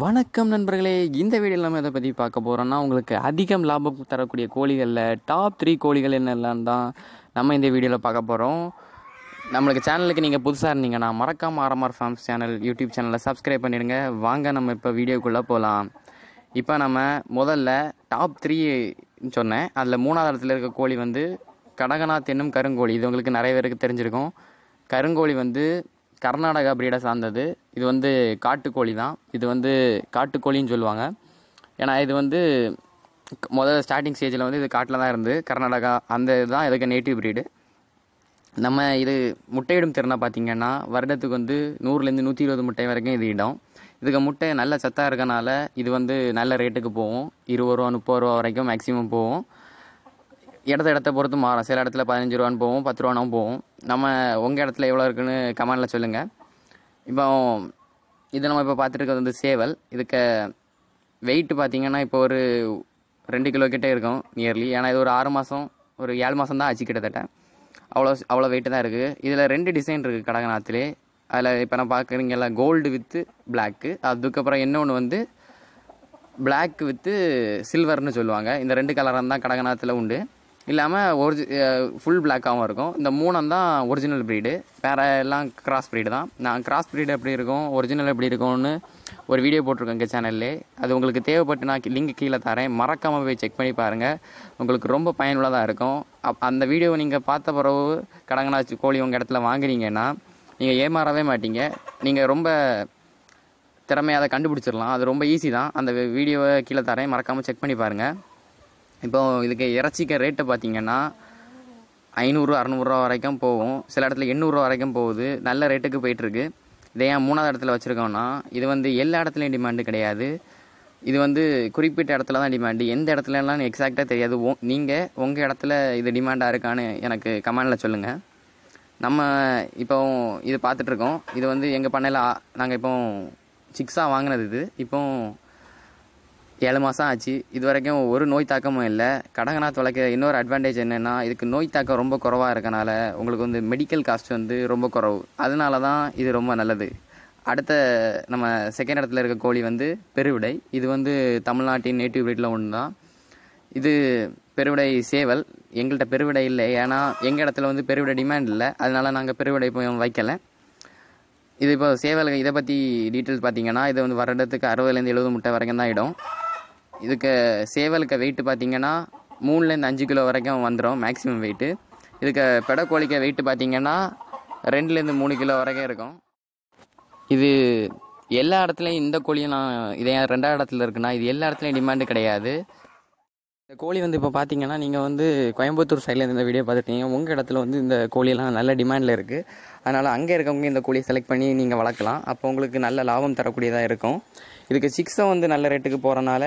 வணக்கம் நண்பர்களே இந்த வீடியோ நம்ம எதை பற்றி பார்க்க போகிறோம்னா உங்களுக்கு அதிகம் லாபம் தரக்கூடிய கோழிகளில் டாப் த்ரீ கோழிகள் என்னெல்லாம் தான் நம்ம இந்த வீடியோவில் பார்க்க போகிறோம் நம்மளுக்கு சேனலுக்கு நீங்கள் புதுசாக இருந்தீங்கன்னா மறக்காமல் ஆர்எம்ஆர் ஃபார்ம்ஸ் சேனல் யூடியூப் சேனலை சப்ஸ்கிரைப் பண்ணிடுங்க வாங்க நம்ம இப்போ வீடியோக்குள்ளே போகலாம் இப்போ நம்ம முதல்ல டாப் த்ரீ சொன்னேன் அதில் மூணாவது இடத்துல இருக்க கோழி வந்து கடகநாத் என்னும் கருங்கோழி இது உங்களுக்கு நிறைய பேருக்கு தெரிஞ்சிருக்கும் கருங்கோழி வந்து கர்நாடகா பிரீடை சார்ந்தது இது வந்து காட்டுக்கோழி தான் இது வந்து காட்டுக்கோழின்னு சொல்லுவாங்க ஏன்னா இது வந்து முதல்ல ஸ்டார்டிங் ஸ்டேஜில் வந்து இது காட்டில் தான் இருந்து கர்நாடகா அந்த இதுதான் இதுக்கு நேட்டிவ் ப்ரீடு நம்ம இது முட்டையிடும் திறனை பார்த்திங்கன்னா வருடத்துக்கு வந்து நூறுலேருந்து நூற்றி இருபது முட்டை வரைக்கும் இது இடம் இதுக்கு முட்டை நல்ல சத்தாக இருக்கனால இது வந்து நல்ல ரேட்டுக்கு போகும் இருபது ரூபா முப்பது ரூபா வரைக்கும் மேக்ஸிமம் போகும் இடத்த இடத்த பொறுத்து மாறும் சில இடத்துல பதினஞ்சு ரூபான்னு போகும் பத்து ரூபானும் போகும் நம்ம உங்கள் இடத்துல எவ்வளோ இருக்குன்னு கமெண்டில் சொல்லுங்கள் இப்போ இது நம்ம இப்போ பார்த்துட்டு இருக்கிறது வந்து சேவல் இதுக்கு வெயிட் பார்த்திங்கன்னா இப்போ ஒரு ரெண்டு கிலோ கிட்டே இருக்கும் நியர்லி ஏன்னா இது ஒரு ஆறு மாதம் ஒரு ஏழு மாதம் தான் ஆச்சு கிட்டத்தட்ட அவ்வளோ அவ்வளோ வெயிட்டு தான் இருக்குது இதில் ரெண்டு டிசைன் இருக்குது கடகநாத்திலே அதில் இப்போ நான் பார்க்குறீங்கல்ல கோல்டு வித்து பிளாக்கு அதுக்கப்புறம் இன்னொன்று வந்து பிளாக் வித்து சில்வர்னு சொல்லுவாங்க இந்த ரெண்டு கலராக தான் கடகநாத்தில் உண்டு இல்லாமல் ஒரிஜி ஃபுல் பிளாக்காகவும் இருக்கும் இந்த மூணந்தான் தான் ஒரிஜினல் ப்ரீடு வேறு எல்லாம் கிராஸ் ப்ரீடு தான் நான் கிராஸ் ப்ரீடு எப்படி இருக்கும் ஒரிஜினல் எப்படி இருக்கும்னு ஒரு வீடியோ போட்டிருக்கேன் எங்கள் சேனல்லே அது உங்களுக்கு தேவைப்பட்டு நான் லிங்க் கீழே தரேன் மறக்காமல் போய் செக் பண்ணி பாருங்கள் உங்களுக்கு ரொம்ப பயனுள்ளதாக இருக்கும் அப் அந்த வீடியோவை நீங்கள் பார்த்த பிறகு கடங்கனாச்சு கோழி உங்கள் இடத்துல வாங்குறீங்கன்னா நீங்கள் ஏமாறவே மாட்டீங்க நீங்கள் ரொம்ப திறமையாக அதை கண்டுபிடிச்சிடலாம் அது ரொம்ப ஈஸி தான் அந்த வீடியோவை கீழே தரேன் மறக்காமல் செக் பண்ணி பாருங்கள் இப்போ இதுக்கு இறைச்சிக்க ரேட்டை பார்த்தீங்கன்னா ஐநூறு அறநூறுரூவா வரைக்கும் போகும் சில இடத்துல எண்ணூறுரூவா வரைக்கும் போகுது நல்ல ரேட்டுக்கு போயிட்டுருக்கு இதை ஏன் மூணாவது இடத்துல வச்சுருக்கோன்னா இது வந்து எல்லா இடத்துலையும் டிமாண்டு கிடையாது இது வந்து குறிப்பிட்ட இடத்துல தான் டிமாண்டு எந்த இடத்துலலாம் எக்ஸாக்டாக தெரியாது ஓ நீங்கள் உங்கள் இடத்துல இது டிமாண்டாக இருக்கான்னு எனக்கு கமெண்டில் சொல்லுங்கள் நம்ம இப்போ இது பார்த்துட்ருக்கோம் இது வந்து எங்கள் பண்ணையில் நாங்கள் இப்போ சிக்ஸாக வாங்கினது இது இப்போது ஏழு மாதம் ஆச்சு இது வரைக்கும் ஒரு நோய் தாக்கமும் இல்லை கடகநாத் வளர்க்குற இன்னொரு அட்வான்டேஜ் என்னென்னா இதுக்கு நோய் தாக்கம் ரொம்ப குறவாக இருக்கனால உங்களுக்கு வந்து மெடிக்கல் காஸ்ட் வந்து ரொம்ப குறவு அதனால தான் இது ரொம்ப நல்லது அடுத்த நம்ம செகண்ட் இடத்துல இருக்க கோழி வந்து பெருவிடை இது வந்து தமிழ்நாட்டின் நேட்டிவ் பிரீடில் ஒன்று தான் இது பெருவிடை சேவல் எங்கள்கிட்ட பெருவிடை இல்லை ஏன்னா எங்கள் இடத்துல வந்து பெருவிடை டிமாண்ட் இல்லை அதனால் நாங்கள் பெருவிடை போய் வைக்கலை இது இப்போ சேவல் இதை பற்றி டீட்டெயில்ஸ் பார்த்தீங்கன்னா இது வந்து வருடத்துக்கு அறுபதுலேருந்து எழுபது முட்டை வரைக்கும் தான் இடம் இதுக்கு சேவலுக்கு வெயிட்டு பார்த்திங்கன்னா மூணுலேருந்து அஞ்சு கிலோ வரைக்கும் வந்துடும் மேக்ஸிமம் வெயிட்டு இதுக்கு பெட கோழிக்கு வெயிட்டு பார்த்திங்கன்னா ரெண்டுலேருந்து மூணு கிலோ வரைக்கும் இருக்கும் இது எல்லா இடத்துலையும் இந்த கோழியும் நான் இதே ரெண்டாவது இடத்துல இருக்குன்னா இது எல்லா இடத்துலையும் டிமாண்டு கிடையாது இந்த கோழி வந்து இப்போ பார்த்தீங்கன்னா நீங்கள் வந்து கோயம்புத்தூர் சைடில் இந்த வீடியோ பார்த்துட்டீங்க உங்கள் இடத்துல வந்து இந்த கோழியெல்லாம் நல்ல டிமாண்டில் இருக்குது அதனால் அங்கே இருக்கவங்க இந்த கோழியை செலக்ட் பண்ணி நீங்கள் வளர்க்கலாம் அப்போ உங்களுக்கு நல்ல லாபம் தரக்கூடியதாக இருக்கும் இதுக்கு சிக்ஸும் வந்து நல்ல ரேட்டுக்கு போகிறனால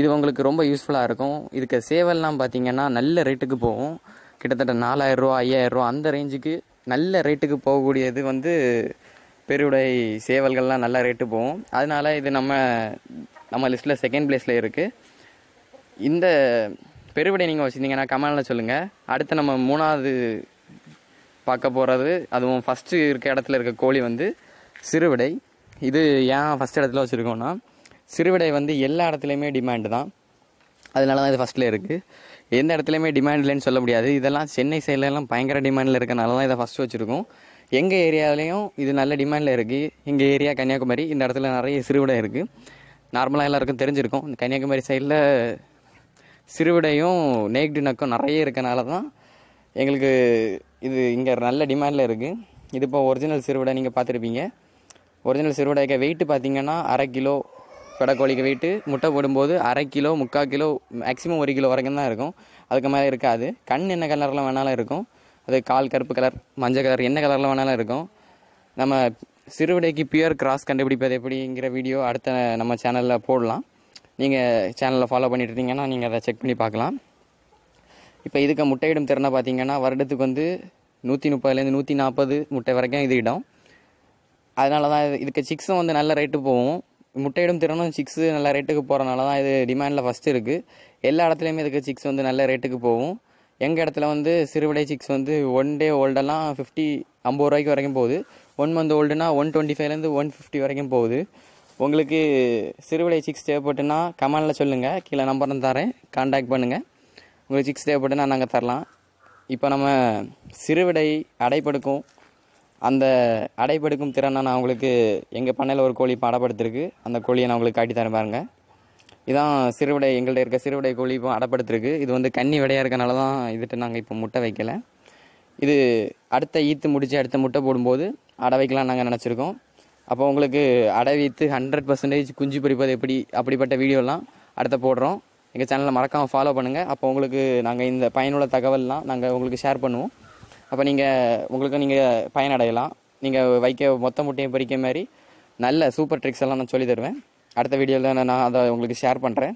இது உங்களுக்கு ரொம்ப யூஸ்ஃபுல்லாக இருக்கும் இதுக்கு சேவல்லாம் பார்த்தீங்கன்னா நல்ல ரேட்டுக்கு போகும் கிட்டத்தட்ட நாலாயிரரூவா ஐயாயிரரூவா அந்த ரேஞ்சுக்கு நல்ல ரேட்டுக்கு போகக்கூடியது வந்து பெருவுடை சேவல்கள்லாம் நல்ல ரேட்டு போகும் அதனால் இது நம்ம நம்ம லிஸ்ட்டில் செகண்ட் ப்ளேஸில் இருக்குது இந்த பெருவிடை நீங்கள் வச்சுருந்தீங்கன்னா கமலில் சொல்லுங்கள் அடுத்து நம்ம மூணாவது பார்க்க போகிறது அதுவும் ஃபஸ்ட்டு இருக்க இடத்துல இருக்க கோழி வந்து சிறுவிடை இது ஏன் ஃபஸ்ட் இடத்துல வச்சுருக்கோன்னா சிறுவிடை வந்து எல்லா இடத்துலையுமே டிமாண்டு தான் அதனால தான் இது ஃபஸ்ட்டில் இருக்குது எந்த இடத்துலையுமே டிமாண்ட் இல்லைன்னு சொல்ல முடியாது இதெல்லாம் சென்னை சைட்லலாம் பயங்கர டிமாண்டில் இருக்கனால தான் இதை ஃபஸ்ட்டு வச்சுருக்கோம் எங்கள் ஏரியாவிலையும் இது நல்ல டிமாண்டில் இருக்குது எங்கள் ஏரியா கன்னியாகுமரி இந்த இடத்துல நிறைய சிறுவிடை இருக்குது நார்மலாக எல்லாருக்கும் தெரிஞ்சிருக்கும் இந்த கன்னியாகுமரி சைடில் சிறுவிடையும் நேக்டு நக்கம் நிறைய இருக்கனால தான் எங்களுக்கு இது இங்கே நல்ல டிமாண்டில் இருக்குது இது இப்போ ஒரிஜினல் சிறுவிடை நீங்கள் பார்த்துருப்பீங்க ஒரிஜினல் சிறுவிடைக்கு வெயிட்டு பார்த்தீங்கன்னா அரை கிலோ கோழிக்கு வெயிட்டு முட்டை போடும்போது அரை கிலோ முக்கால் கிலோ மேக்ஸிமம் ஒரு கிலோ வரைக்கும் தான் இருக்கும் அதுக்கு மேலே இருக்காது கண் என்ன கலரில் வேணாலும் இருக்கும் அது கால் கருப்பு கலர் மஞ்சள் கலர் என்ன கலரில் வேணாலும் இருக்கும் நம்ம சிறுவிடைக்கு பியூர் கிராஸ் கண்டுபிடிப்பது எப்படிங்கிற வீடியோ அடுத்த நம்ம சேனலில் போடலாம் நீங்கள் சேனலில் ஃபாலோ பண்ணிட்டு இருந்தீங்கன்னா நீங்கள் அதை செக் பண்ணி பார்க்கலாம் இப்போ இதுக்கு முட்டையிடும் திறனை பார்த்தீங்கன்னா வருடத்துக்கு வந்து நூற்றி முப்பதுலேருந்து நூற்றி நாற்பது முட்டை வரைக்கும் இது இடம் அதனால தான் இதுக்கு சிக்ஸும் வந்து நல்ல ரேட்டு போகும் முட்டையிடும் திறனும் சிக்ஸு நல்ல ரேட்டுக்கு போகிறனால தான் இது டிமாண்டில் ஃபஸ்ட்டு இருக்குது எல்லா இடத்துலையுமே இதுக்கு சிக்ஸ் வந்து நல்ல ரேட்டுக்கு போகும் எங்கள் இடத்துல வந்து சிறுவிடை சிக்ஸ் வந்து ஒன் டே ஓல்டெல்லாம் ஃபிஃப்டி ஐம்பது ரூபாய்க்கு வரைக்கும் போகுது ஒன் மந்த் ஓல்டுனா ஒன் டுவெண்ட்டி ஃபைவ்லேருந்து ஒன் ஃபிஃப்டி வரைக்கும் போகுது உங்களுக்கு சிறுவிடை சிக்ஸ் தேவைப்பட்டுன்னா கமெண்டில் சொல்லுங்கள் கீழே நம்பரும் தரேன் காண்டாக்ட் பண்ணுங்கள் உங்களுக்கு சிக்ஸ் தேவைப்பட்டுனா நாங்கள் தரலாம் இப்போ நம்ம சிறுவிடை அடைப்படுக்கும் அந்த அடைப்படுக்கும் திறனை நான் அவங்களுக்கு எங்கள் பண்ணையில் ஒரு கோழி படப்படுத்திருக்கு அந்த கோழியை நான் உங்களுக்கு காட்டித்தரேன் பாருங்கள் இதான் சிறுவிடை எங்கள்கிட்ட இருக்க சிறுவிடை கோழி இப்போ அடப்படுத்திருக்கு இது வந்து கன்னி விடையாக இருக்கனால தான் இதுகிட்ட நாங்கள் இப்போ முட்டை வைக்கலை இது அடுத்த ஈத்து முடித்து அடுத்த முட்டை போடும்போது அடை வைக்கலாம் நாங்கள் நினச்சிருக்கோம் அப்போ உங்களுக்கு அடை வைத்து ஹண்ட்ரட் பர்சன்டேஜ் குஞ்சு பறிப்பது எப்படி அப்படிப்பட்ட வீடியோலாம் அடுத்த போடுறோம் எங்கள் சேனலை மறக்காமல் ஃபாலோ பண்ணுங்கள் அப்போ உங்களுக்கு நாங்கள் இந்த பயனுள்ள தகவல்லாம் நாங்கள் உங்களுக்கு ஷேர் பண்ணுவோம் அப்போ நீங்கள் உங்களுக்கு நீங்கள் பயனடையலாம் நீங்கள் வைக்க மொத்த முட்டையும் பறிக்க மாதிரி நல்ல சூப்பர் ட்ரிக்ஸ் எல்லாம் நான் சொல்லி தருவேன் அடுத்த வீடியோவில் நான் அதை உங்களுக்கு ஷேர் பண்ணுறேன்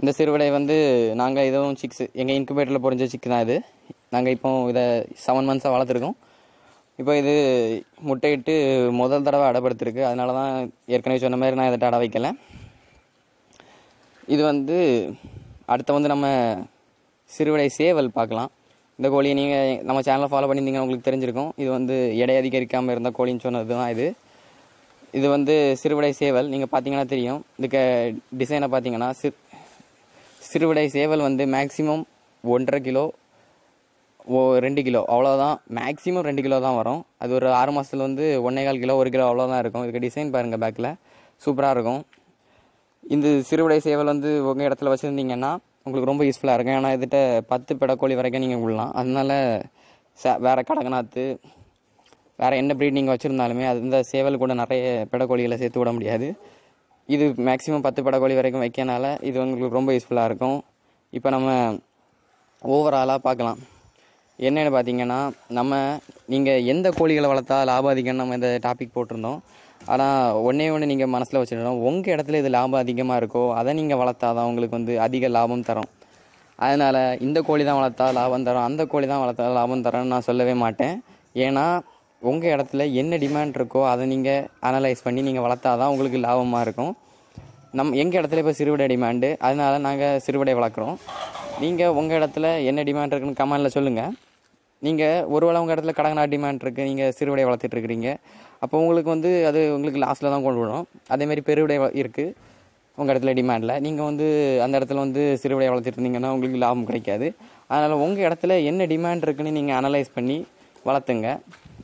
இந்த சிறுவிடை வந்து நாங்கள் இதுவும் சிக்ஸ் எங்கள் இன்குபேட்டரில் பொறிஞ்ச சிக்கு தான் இது நாங்கள் இப்போ இதை செவன் மந்த்ஸாக வளர்த்துருக்கோம் இப்போ இது முட்டையிட்டு முதல் தடவை அடப்படுத்திருக்கு அதனால தான் ஏற்கனவே சொன்ன மாதிரி நான் இதை அட வைக்கலை இது வந்து அடுத்த வந்து நம்ம சிறுவிடை சேவல் பார்க்கலாம் இந்த கோழியை நீங்கள் நம்ம சேனலை ஃபாலோ பண்ணியிருந்தீங்கன்னா உங்களுக்கு தெரிஞ்சிருக்கும் இது வந்து எடை அதிகரிக்காமல் இருந்த கோழின்னு சொன்னது தான் இது இது வந்து சிறுவிடை சேவல் நீங்கள் பார்த்தீங்கன்னா தெரியும் இதுக்கு டிசைனை பார்த்தீங்கன்னா சிறு சிறுவிடை சேவல் வந்து மேக்ஸிமம் ஒன்றரை கிலோ ஓ ரெண்டு கிலோ அவ்வளோதான் மேக்ஸிமம் ரெண்டு கிலோ தான் வரும் அது ஒரு ஆறு மாதத்தில் வந்து ஒன்றே கால் கிலோ ஒரு கிலோ அவ்வளோதான் இருக்கும் இதுக்கு டிசைன் பாருங்கள் பேக்கில் சூப்பராக இருக்கும் இந்த சிறுவிடை சேவல் வந்து உங்கள் இடத்துல வச்சுருந்தீங்கன்னா உங்களுக்கு ரொம்ப யூஸ்ஃபுல்லாக இருக்கும் ஏன்னா இதுகிட்ட பத்து பெடக்கோழி வரைக்கும் நீங்கள் விடலாம் அதனால ச வேறு கடகநாத்து வேறு என்ன ப்ரீட் நீங்கள் வச்சுருந்தாலுமே அது இந்த சேவல் கூட நிறைய பெடக்கோழிகளை சேர்த்து விட முடியாது இது மேக்ஸிமம் பத்து பெடக்கோழி வரைக்கும் வைக்கனால இது உங்களுக்கு ரொம்ப யூஸ்ஃபுல்லாக இருக்கும் இப்போ நம்ம ஓவராலாக பார்க்கலாம் என்னென்னு பார்த்தீங்கன்னா நம்ம நீங்கள் எந்த கோழிகளை வளர்த்தா அதிகம் நம்ம இந்த டாபிக் போட்டிருந்தோம் ஆனால் ஒன்றே ஒன்று நீங்கள் மனசில் வச்சுக்கணும் உங்கள் இடத்துல இது லாபம் அதிகமாக இருக்கோ அதை நீங்கள் வளர்த்தா தான் உங்களுக்கு வந்து அதிக லாபம் தரும் அதனால் இந்த கோழி தான் வளர்த்தா லாபம் தரும் அந்த கோழி தான் வளர்த்தா லாபம் தரோன்னு நான் சொல்லவே மாட்டேன் ஏன்னா உங்கள் இடத்துல என்ன டிமாண்ட் இருக்கோ அதை நீங்கள் அனலைஸ் பண்ணி நீங்கள் வளர்த்தா தான் உங்களுக்கு லாபமாக இருக்கும் நம் எங்கள் இடத்துல இப்போ சிறுவிடை டிமாண்டு அதனால் நாங்கள் சிறுவிடை வளர்க்குறோம் நீங்கள் உங்கள் இடத்துல என்ன டிமாண்ட் இருக்குன்னு கமெண்டில் சொல்லுங்கள் நீங்கள் ஒரு வேளை உங்கள் இடத்துல கடங்கனா டிமாண்ட் இருக்குது நீங்கள் சிறுவிடை வளர்த்துட்ருக்கிறீங்க அப்போ உங்களுக்கு வந்து அது உங்களுக்கு லாஸ்டில் தான் கொண்டு விடும் அதேமாதிரி பெருவிடை இருக்குது உங்கள் இடத்துல டிமாண்டில் நீங்கள் வந்து அந்த இடத்துல வந்து சிறுவிடை வளர்த்துட்டு இருந்தீங்கன்னா உங்களுக்கு லாபம் கிடைக்காது அதனால் உங்கள் இடத்துல என்ன டிமாண்ட் இருக்குதுன்னு நீங்கள் அனலைஸ் பண்ணி வளர்த்துங்க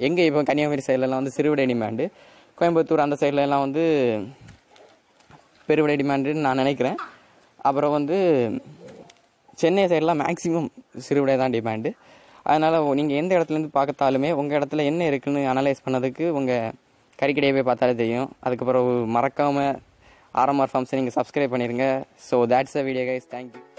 எங்கே இப்போ கன்னியாகுமரி சைட்லலாம் வந்து சிறுவிடை டிமாண்டு கோயம்புத்தூர் அந்த சைட்லலாம் வந்து பெருவிடை டிமாண்டுன்னு நான் நினைக்கிறேன் அப்புறம் வந்து சென்னை சைடெலாம் மேக்ஸிமம் சிறுவிடை தான் டிமாண்டு அதனால் நீங்கள் எந்த இடத்துலேருந்து பார்த்தாலுமே உங்கள் இடத்துல என்ன இருக்குதுன்னு அனலைஸ் பண்ணதுக்கு உங்கள் கறிக்கடையை போய் பார்த்தாலே தெரியும் அதுக்கப்புறம் மறக்காமல் ஆரம்ஆர் ஃபார்ம்ஸை நீங்கள் சப்ஸ்கிரைப் பண்ணிடுங்க so that's a video guys thank you